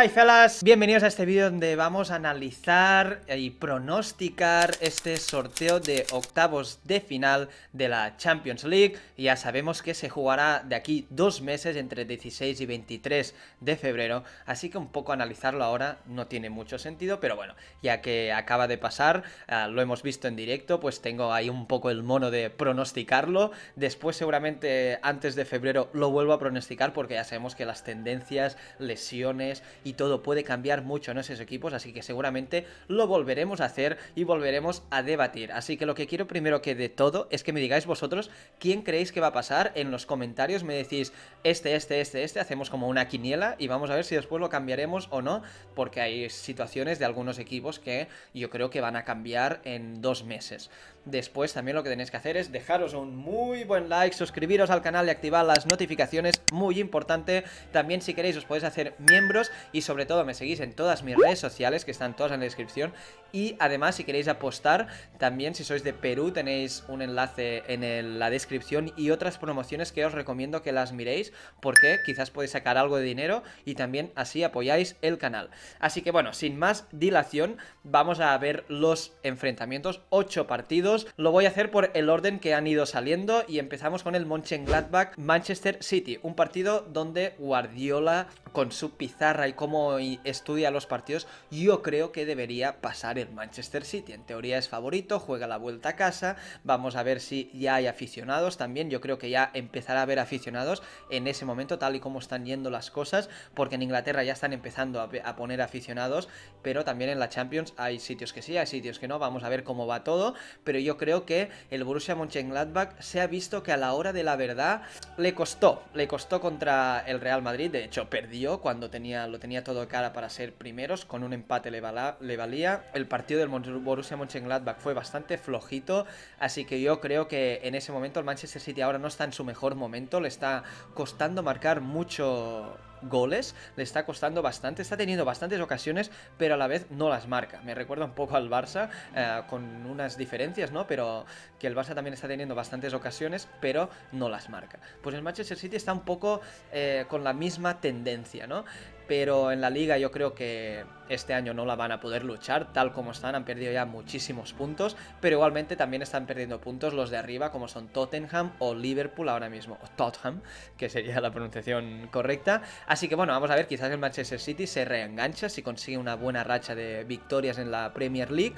Hi fellas, bienvenidos a este vídeo donde vamos a analizar y pronosticar este sorteo de octavos de final de la Champions League Ya sabemos que se jugará de aquí dos meses entre 16 y 23 de febrero Así que un poco analizarlo ahora no tiene mucho sentido Pero bueno, ya que acaba de pasar, eh, lo hemos visto en directo Pues tengo ahí un poco el mono de pronosticarlo Después seguramente antes de febrero lo vuelvo a pronosticar porque ya sabemos que las tendencias, lesiones y y todo puede cambiar mucho en esos equipos, así que seguramente lo volveremos a hacer y volveremos a debatir. Así que lo que quiero primero que de todo es que me digáis vosotros quién creéis que va a pasar en los comentarios, me decís este, este, este, este, hacemos como una quiniela y vamos a ver si después lo cambiaremos o no, porque hay situaciones de algunos equipos que yo creo que van a cambiar en dos meses. Después también lo que tenéis que hacer es dejaros un muy buen like, suscribiros al canal y activar las notificaciones, muy importante. También si queréis os podéis hacer miembros y sobre todo me seguís en todas mis redes sociales que están todas en la descripción. Y además si queréis apostar, también si sois de Perú tenéis un enlace en la descripción y otras promociones que os recomiendo que las miréis porque quizás podéis sacar algo de dinero y también así apoyáis el canal. Así que bueno, sin más dilación, vamos a ver los enfrentamientos, 8 partidos lo voy a hacer por el orden que han ido saliendo y empezamos con el Mönchengladbach-Manchester City, un partido donde Guardiola con su pizarra y cómo estudia los partidos, yo creo que debería pasar el Manchester City. En teoría es favorito, juega la vuelta a casa, vamos a ver si ya hay aficionados también, yo creo que ya empezará a haber aficionados en ese momento tal y como están yendo las cosas, porque en Inglaterra ya están empezando a poner aficionados, pero también en la Champions hay sitios que sí, hay sitios que no, vamos a ver cómo va todo, pero yo creo que el Borussia Mönchengladbach se ha visto que a la hora de la verdad le costó, le costó contra el Real Madrid, de hecho perdió cuando tenía, lo tenía todo cara para ser primeros, con un empate le, le valía, el partido del Borussia Mönchengladbach fue bastante flojito, así que yo creo que en ese momento el Manchester City ahora no está en su mejor momento, le está costando marcar mucho goles, le está costando bastante, está teniendo bastantes ocasiones, pero a la vez no las marca. Me recuerda un poco al Barça, eh, con unas diferencias, ¿no? Pero que el Barça también está teniendo bastantes ocasiones, pero no las marca. Pues el Manchester City está un poco eh, con la misma tendencia, ¿no? pero en la liga yo creo que este año no la van a poder luchar, tal como están, han perdido ya muchísimos puntos, pero igualmente también están perdiendo puntos los de arriba, como son Tottenham o Liverpool ahora mismo, o Tottenham, que sería la pronunciación correcta. Así que bueno, vamos a ver, quizás el Manchester City se reengancha si consigue una buena racha de victorias en la Premier League.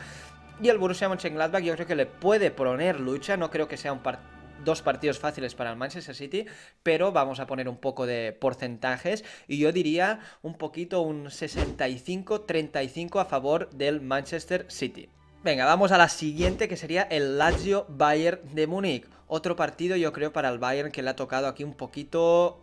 Y el Borussia Mönchengladbach yo creo que le puede poner lucha, no creo que sea un partido dos partidos fáciles para el Manchester City, pero vamos a poner un poco de porcentajes y yo diría un poquito un 65-35 a favor del Manchester City. Venga, vamos a la siguiente que sería el Lazio Bayern de Múnich. Otro partido yo creo para el Bayern que le ha tocado aquí un poquito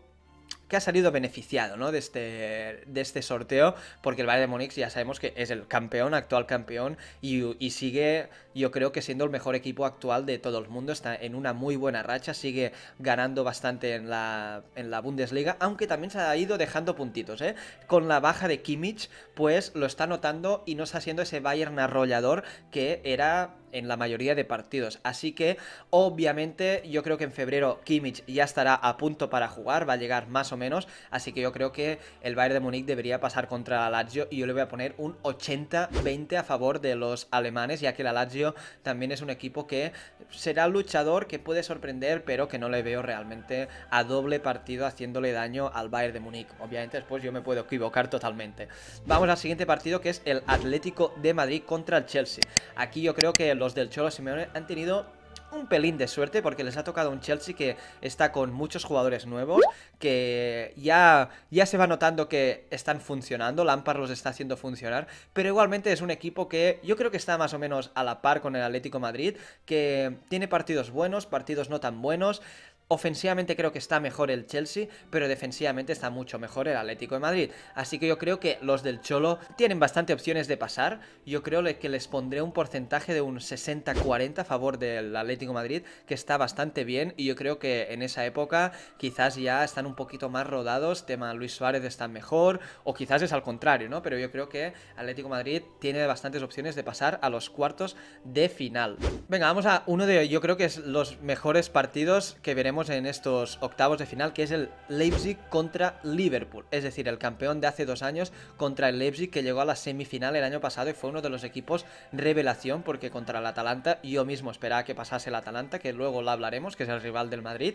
que ha salido beneficiado ¿no? de, este, de este sorteo, porque el Bayern de Múnich ya sabemos que es el campeón, actual campeón, y, sigue yo creo que siendo el mejor equipo actual de todo el mundo, está en una muy buena racha, sigue ganando bastante en la, en la Bundesliga, aunque también se ha ido dejando puntitos, ¿eh? con la baja de Kimmich, pues lo está notando y no está siendo ese Bayern arrollador que era en la mayoría de partidos. Así que, obviamente, yo creo que en febrero Kimmich ya estará a punto para jugar, va a llegar más o menos. Así que yo creo que el Bayern de Múnich debería pasar contra la Lazio y yo le voy a poner un 80-20 a favor de los alemanes, ya que la Lazio también es un equipo que será luchador, que puede sorprender, pero que no le veo realmente a doble partido haciéndole daño al Bayern de Múnich. Obviamente después yo me puedo equivocar totalmente. Vamos al siguiente partido que es el Atlético de Madrid contra el Chelsea. Aquí yo creo que los del Cholo Simeone han tenido un pelín de suerte porque les ha tocado un Chelsea que está con muchos jugadores nuevos, que ya, ya se va notando que están funcionando, Lampard los está haciendo funcionar, pero igualmente es un equipo que yo creo que está más o menos a la par con el Atlético Madrid, que tiene partidos buenos, partidos no tan buenos, Ofensivamente creo que está mejor el Chelsea, pero defensivamente está mucho mejor el Atlético de Madrid. Así que yo creo que los del Cholo tienen bastante opciones de pasar. Yo creo que les pondré un porcentaje de un 60-40 a favor del Atlético de Madrid, que está bastante bien. Y yo creo que en esa época quizás ya están un poquito más rodados. Tema Luis Suárez está mejor, o quizás es al contrario, ¿no? Pero yo creo que Atlético de Madrid tiene bastantes opciones de pasar a los cuartos de final. Venga, vamos a uno de, yo creo que es los mejores partidos que veremos en estos octavos de final, que es el Leipzig contra Liverpool, es decir, el campeón de hace dos años contra el Leipzig que llegó a la semifinal el año pasado y fue uno de los equipos revelación porque contra el Atalanta yo mismo esperaba que pasase el Atalanta, que luego lo hablaremos, que es el rival del Madrid,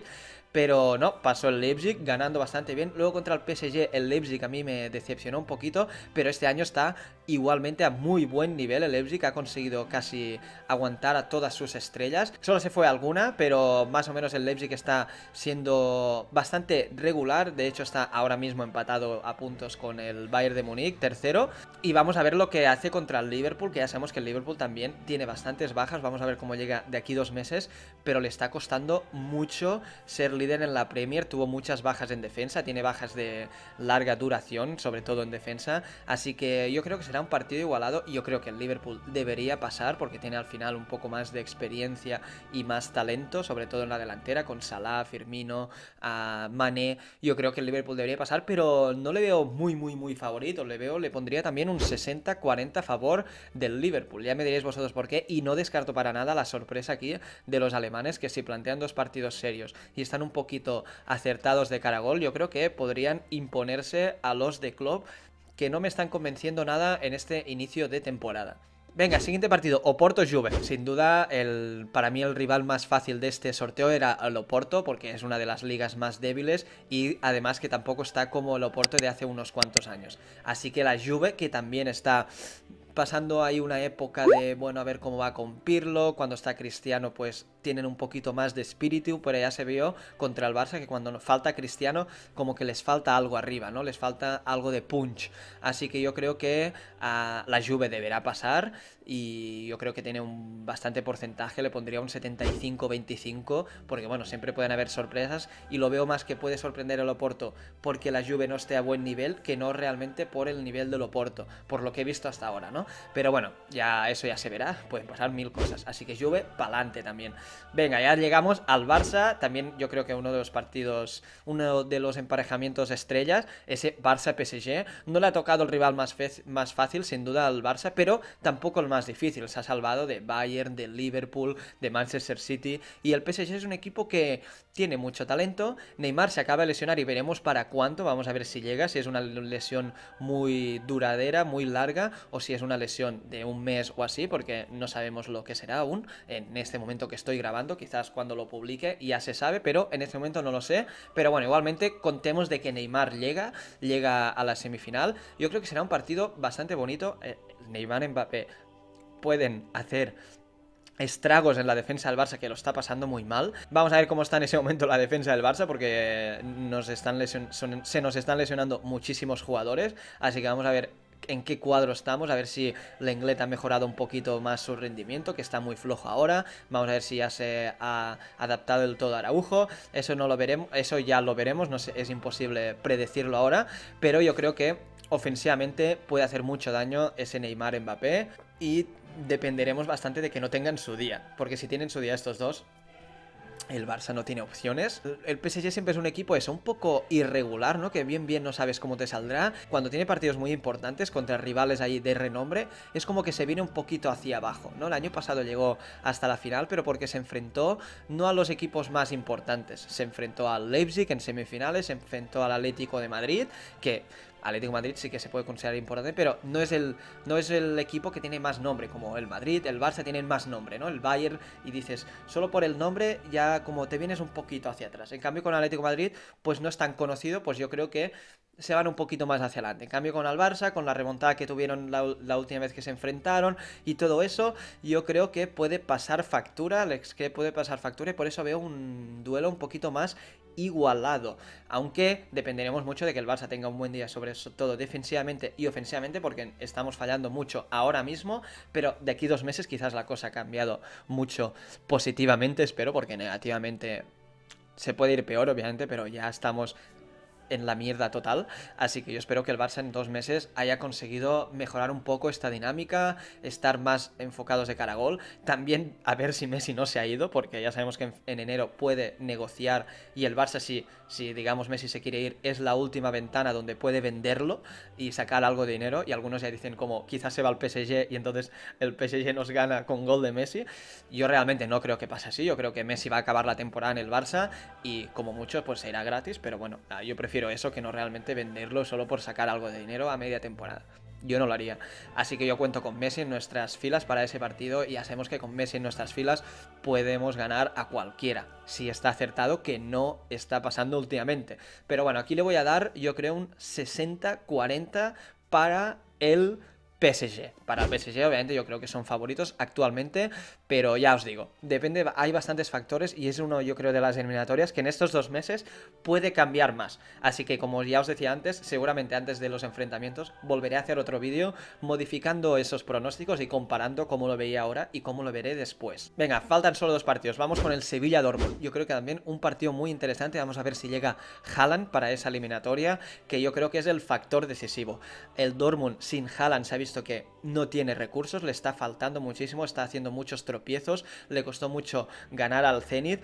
pero no, pasó el Leipzig ganando bastante bien, luego contra el PSG el Leipzig a mí me decepcionó un poquito, pero este año está igualmente a muy buen nivel, el Leipzig ha conseguido casi aguantar a todas sus estrellas, solo se fue alguna, pero más o menos el Leipzig está siendo bastante regular, de hecho está ahora mismo empatado a puntos con el Bayern de Múnich, tercero, y vamos a ver lo que hace contra el Liverpool, que ya sabemos que el Liverpool también tiene bastantes bajas, vamos a ver cómo llega de aquí dos meses, pero le está costando mucho ser líder en la Premier, tuvo muchas bajas en defensa, tiene bajas de larga duración, sobre todo en defensa, así que yo creo que será un partido igualado y yo creo que el Liverpool debería pasar porque tiene al final un poco más de experiencia y más talento, sobre todo en la delantera con Salah a Firmino, a Mané, Yo creo que el Liverpool debería pasar, pero no le veo muy, muy, muy favorito. Le veo, le pondría también un 60-40 a favor del Liverpool. Ya me diréis vosotros por qué. Y no descarto para nada la sorpresa aquí de los alemanes que si plantean dos partidos serios y están un poquito acertados de cara a gol, yo creo que podrían imponerse a los de Klopp que no me están convenciendo nada en este inicio de temporada. Venga, siguiente partido, Oporto-Juve. Sin duda, el, para mí el rival más fácil de este sorteo era el Oporto, porque es una de las ligas más débiles y además que tampoco está como el Oporto de hace unos cuantos años. Así que la Juve, que también está pasando ahí una época de, bueno, a ver cómo va a Pirlo, cuando está Cristiano pues tienen un poquito más de espíritu, pero ya se vio contra el Barça que cuando falta Cristiano como que les falta algo arriba, ¿no? Les falta algo de punch. Así que yo creo que ah, la Juve deberá pasar y yo creo que tiene un bastante porcentaje, le pondría un 75-25, porque bueno, siempre pueden haber sorpresas y lo veo más que puede sorprender el Oporto porque la Juve no esté a buen nivel que no realmente por el nivel del Oporto, por lo que he visto hasta ahora, ¿no? Pero bueno, ya eso ya se verá, pueden pasar mil cosas. Así que Juve, pa'lante también. Venga, ya llegamos al Barça, también yo creo que uno de los partidos, uno de los emparejamientos estrellas, ese Barça-PSG. No le ha tocado el rival más, más fácil, sin duda, al Barça, pero tampoco el más difícil. Se ha salvado de Bayern, de Liverpool, de Manchester City. Y el PSG es un equipo que tiene mucho talento. Neymar se acaba de lesionar y veremos para cuánto. Vamos a ver si llega, si es una lesión muy duradera, muy larga, o si es una lesión de un mes o así, porque no sabemos lo que será aún en este momento que estoy grabando, quizás cuando lo publique ya se sabe, pero en este momento no lo sé. Pero bueno, igualmente contemos de que Neymar llega, llega a la semifinal. Yo creo que será un partido bastante bonito. Eh, Neymar y Mbappé pueden hacer estragos en la defensa del Barça que lo está pasando muy mal. Vamos a ver cómo está en ese momento la defensa del Barça porque nos están se nos están lesionando muchísimos jugadores, así que vamos a ver en qué cuadro estamos, a ver si Lenglet ha mejorado un poquito más su rendimiento, que está muy flojo ahora, vamos a ver si ya se ha adaptado del todo a Araujo, eso no lo veremos, eso ya lo veremos, no es imposible predecirlo ahora, pero yo creo que ofensivamente puede hacer mucho daño ese Neymar Mbappé y dependeremos bastante de que no tengan su día, porque si tienen su día estos dos, el Barça no tiene opciones. El PSG siempre es un equipo eso, un poco irregular, ¿no? Que bien bien no sabes cómo te saldrá. Cuando tiene partidos muy importantes contra rivales ahí de renombre, es como que se viene un poquito hacia abajo, ¿no? El año pasado llegó hasta la final, pero porque se enfrentó no a los equipos más importantes. Se enfrentó al Leipzig en semifinales, se enfrentó al Atlético de Madrid, que Atlético de Madrid sí que se puede considerar importante, pero no es el no es el equipo que tiene más nombre, como el Madrid, el Barça tienen más nombre, ¿no? El Bayern y dices, solo por el nombre ya como te vienes un poquito hacia atrás. En cambio, con Atlético Madrid, pues no es tan conocido, pues yo creo que se van un poquito más hacia adelante. En cambio con el Barça, con la remontada que tuvieron la, última vez que se enfrentaron y todo eso, yo creo que puede pasar factura, Alex, que puede pasar factura y por eso veo un duelo un poquito más igualado, aunque dependeremos mucho de que el Barça tenga un buen día sobre eso, todo defensivamente y ofensivamente porque estamos fallando mucho ahora mismo, pero de aquí dos meses quizás la cosa ha cambiado mucho positivamente, espero, porque negativamente se puede ir peor, obviamente, pero ya estamos en la mierda total. Así que yo espero que el Barça en dos meses haya conseguido mejorar un poco esta dinámica, estar más enfocados de cara a gol. También a ver si Messi no se ha ido, porque ya sabemos que en, enero puede negociar y el Barça, si, si digamos Messi se quiere ir, es la última ventana donde puede venderlo y sacar algo de dinero. Y algunos ya dicen como quizás se va al PSG y entonces el PSG nos gana con gol de Messi. Yo realmente no creo que pase así. Yo creo que Messi va a acabar la temporada en el Barça y como mucho pues se irá gratis. Pero bueno, yo prefiero pero eso que no realmente venderlo solo por sacar algo de dinero a media temporada. Yo no lo haría. Así que yo cuento con Messi en nuestras filas para ese partido y hacemos que con Messi en nuestras filas podemos ganar a cualquiera, si está acertado, que no está pasando últimamente. Pero bueno, aquí le voy a dar, yo creo, un 60-40 para el PSG. Para el PSG, obviamente, yo creo que son favoritos actualmente, pero ya os digo, depende, hay bastantes factores y es uno, yo creo, de las eliminatorias que en estos dos meses puede cambiar más. Así que, como ya os decía antes, seguramente antes de los enfrentamientos volveré a hacer otro vídeo modificando esos pronósticos y comparando cómo lo veía ahora y cómo lo veré después. Venga, faltan solo dos partidos. Vamos con el Sevilla Dortmund. Yo creo que también un partido muy interesante. Vamos a ver si llega Haaland para esa eliminatoria, que yo creo que es el factor decisivo. El Dortmund sin Haaland se ha visto que no tiene recursos, le está faltando muchísimo, está haciendo muchos tropiezos, le costó mucho ganar al Zenit,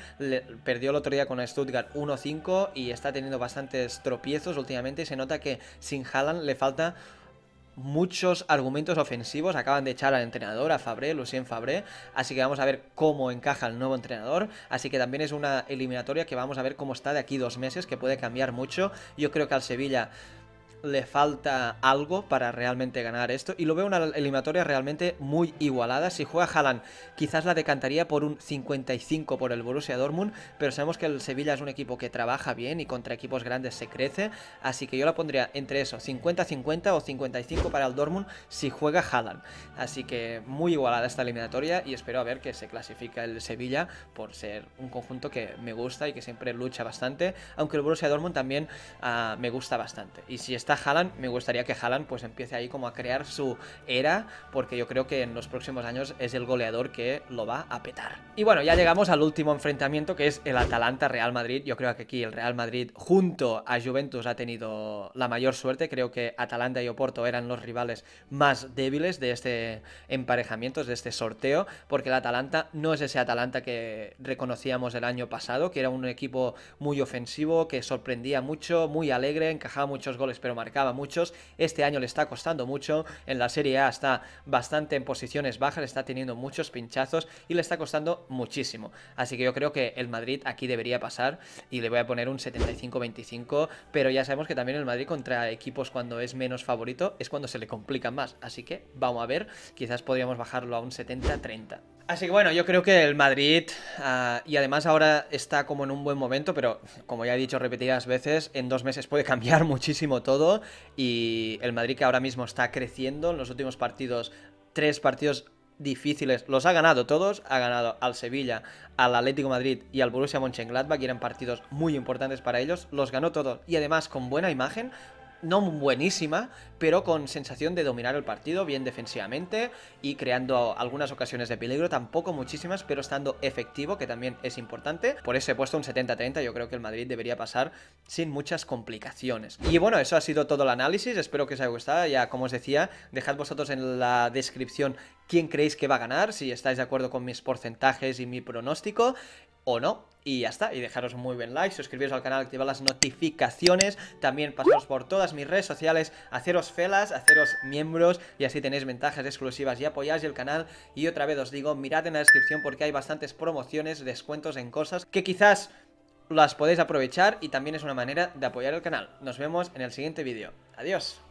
perdió el otro día con Stuttgart 1-5 y está teniendo bastantes tropiezos últimamente y se nota que sin Haaland le falta muchos argumentos ofensivos. Acaban de echar al entrenador, a Fabré, Lucien Fabré. Así que vamos a ver cómo encaja el nuevo entrenador. Así que también es una eliminatoria que vamos a ver cómo está de aquí dos meses, que puede cambiar mucho. Yo creo que al Sevilla le falta algo para realmente ganar esto. Y lo veo una eliminatoria realmente muy igualada. Si juega Haaland, quizás la decantaría por un 55 por el Borussia Dortmund, pero sabemos que el Sevilla es un equipo que trabaja bien y contra equipos grandes se crece, así que yo la pondría entre eso, 50-50 o 55 para el Dortmund si juega Haaland. Así que muy igualada esta eliminatoria y espero a ver que se clasifica el Sevilla por ser un conjunto que me gusta y que siempre lucha bastante, aunque el Borussia Dortmund también ah, me gusta bastante. Y si está Haaland, me gustaría que Haaland pues empiece ahí como a crear su era, porque yo creo que en los próximos años es el goleador que lo va a petar. Y bueno, ya llegamos al último enfrentamiento que es el Atalanta-Real Madrid. Yo creo que aquí el Real Madrid junto a Juventus ha tenido la mayor suerte. Creo que Atalanta y Oporto eran los rivales más débiles de este emparejamiento, de este sorteo, porque el Atalanta no es ese Atalanta que reconocíamos el año pasado, que era un equipo muy ofensivo, que sorprendía mucho, muy alegre, encajaba muchos goles, pero marcaba muchos, este año le está costando mucho, en la Serie A está bastante en posiciones bajas, está teniendo muchos pinchazos y le está costando muchísimo. Así que yo creo que el Madrid aquí debería pasar y le voy a poner un 75-25, pero ya sabemos que también el Madrid contra equipos cuando es menos favorito es cuando se le complica más, así que vamos a ver, quizás podríamos bajarlo a un 70-30. Así que bueno, yo creo que el Madrid, ah, y además ahora está como en un buen momento, pero como ya he dicho repetidas veces, en dos meses puede cambiar muchísimo todo. Y el Madrid que ahora mismo está creciendo en los últimos partidos, tres partidos difíciles, los ha ganado todos, ha ganado al Sevilla, al Atlético Madrid y al Borussia Mönchengladbach, y eran partidos muy importantes para ellos, los ganó todos y además con buena imagen, no buenísima, pero con sensación de dominar el partido bien defensivamente y creando algunas ocasiones de peligro, tampoco muchísimas, pero estando efectivo, que también es importante. Por ese puesto un 70-30, yo creo que el Madrid debería pasar sin muchas complicaciones. Y bueno, eso ha sido todo el análisis, espero que os haya gustado, ya como os decía, dejad vosotros en la descripción quién creéis que va a ganar, si estáis de acuerdo con mis porcentajes y mi pronóstico o no. Y ya está, y dejaros muy buen like, suscribiros al canal, activar las notificaciones, también pasaros por todas mis redes sociales, haceros felas, haceros miembros y así tenéis ventajas exclusivas y apoyáis el canal. Y otra vez os digo, mirad en la descripción porque hay bastantes promociones, descuentos en cosas que quizás las podéis aprovechar y también es una manera de apoyar el canal. Nos vemos en el siguiente vídeo. Adiós.